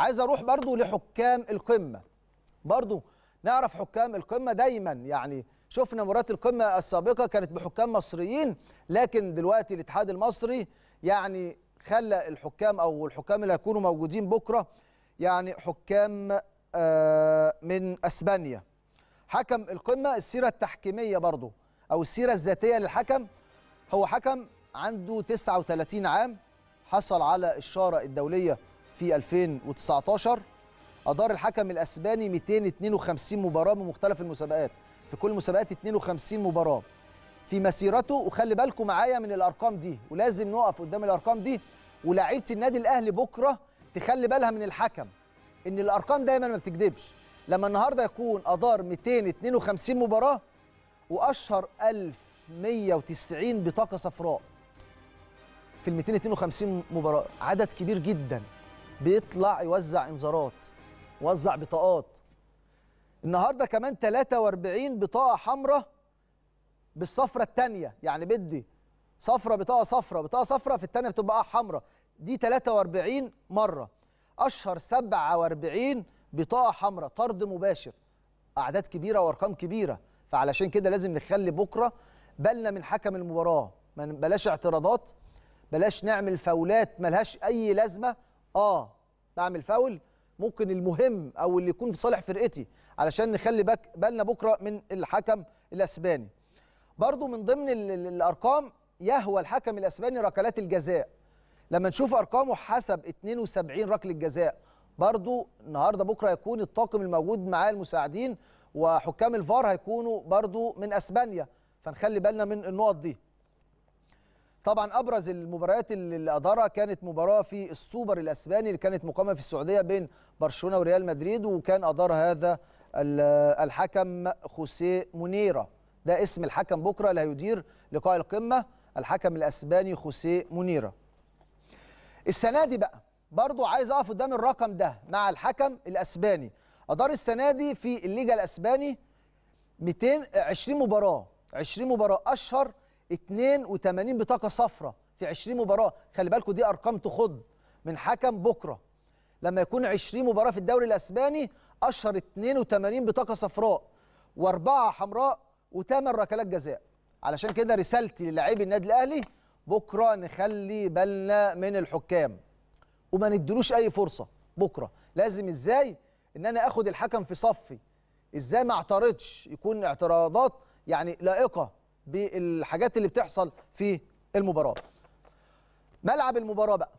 عايز اروح برضو لحكام القمه برضو نعرف حكام القمه دايما يعني شفنا مرات القمه السابقه كانت بحكام مصريين لكن دلوقتي الاتحاد المصري يعني خلى الحكام او الحكام اللي هيكونوا موجودين بكره يعني حكام آه، من اسبانيا حكم القمه السيره التحكيميه برضو او السيره الذاتيه للحكم هو حكم عنده 39 عام حصل على الشاره الدوليه في 2019 أدار الحكم الأسباني 252 مباراة من مختلف المسابقات في كل المسابقات 52 مباراة في مسيرته وخلي بالكم معايا من الأرقام دي ولازم نقف قدام الأرقام دي ولاعيبة النادي الأهلي بكرة تخلي بالها من الحكم إن الأرقام دايما ما بتكذبش لما النهارده يكون أدار 252 مباراة وأشهر 1190 بطاقة صفراء في ال 252 مباراة عدد كبير جداً بيطلع يوزع انذارات وزع بطاقات النهارده كمان 43 بطاقه حمراء بالصفره الثانيه يعني بدي صفره بطاقه صفره بطاقه صفره في الثانيه بتبقى حمراء دي 43 مره اشهر 47 بطاقه حمراء طرد مباشر اعداد كبيره وارقام كبيره فعلشان كده لازم نخلي بكره بالنا من حكم المباراه بلاش اعتراضات بلاش نعمل فاولات ملهاش اي لازمه اه بعمل فاول ممكن المهم او اللي يكون في صالح فرقتي علشان نخلي باك بالنا بكره من الحكم الاسباني برضو من ضمن الارقام يهوى الحكم الاسباني ركلات الجزاء لما نشوف ارقامه حسب 72 ركله جزاء برضو النهارده بكره يكون الطاقم الموجود معاه المساعدين وحكام الفار هيكونوا برضو من اسبانيا فنخلي بالنا من النقط دي طبعا ابرز المباريات اللي ادارها كانت مباراه في السوبر الاسباني اللي كانت مقامه في السعوديه بين برشلونه وريال مدريد وكان ادار هذا الحكم خوسيه مونيرا ده اسم الحكم بكره اللي هيدير لقاء القمه الحكم الاسباني خوسيه مونيرا السنه دي بقى برضو عايز اقف قدام الرقم ده مع الحكم الاسباني ادار السنه دي في الليجا الاسباني 220 مباراه 20 مباراه اشهر 82 بطاقه صفراء في 20 مباراه خلي بالكم دي ارقام تخض من حكم بكره لما يكون 20 مباراه في الدوري الاسباني اشهر 82 بطاقه صفراء واربعه حمراء وثمان ركلات جزاء علشان كده رسالتي للاعبي النادي الاهلي بكره نخلي بالنا من الحكام وما ندلوش اي فرصه بكره لازم ازاي ان انا اخد الحكم في صفي ازاي ما اعترضش يكون اعتراضات يعني لائقه بالحاجات اللي بتحصل في المباراه ملعب المباراه بقى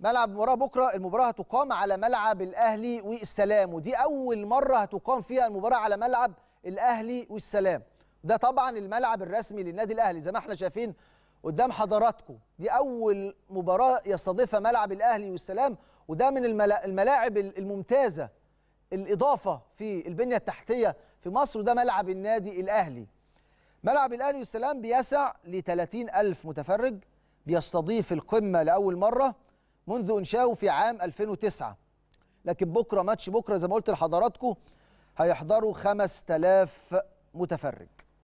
ملعب المباراه بكره المباراه هتقام على ملعب الاهلي والسلام ودي اول مره هتقام فيها المباراه على ملعب الاهلي والسلام ده طبعا الملعب الرسمي للنادي الاهلي زي ما احنا شايفين قدام حضراتكم دي اول مباراه يستضيفها ملعب الاهلي والسلام وده من الملاعب الممتازه الاضافه في البنيه التحتيه في مصر وده ملعب النادي الاهلي ملعب الأهلي والسلام بيسع ل 30 ألف متفرج بيستضيف القمة لأول مرة منذ إنشاؤه في عام 2009 لكن بكرة ماتش بكرة زي ما قلت لحضراتكم هيحضروا 5000 متفرج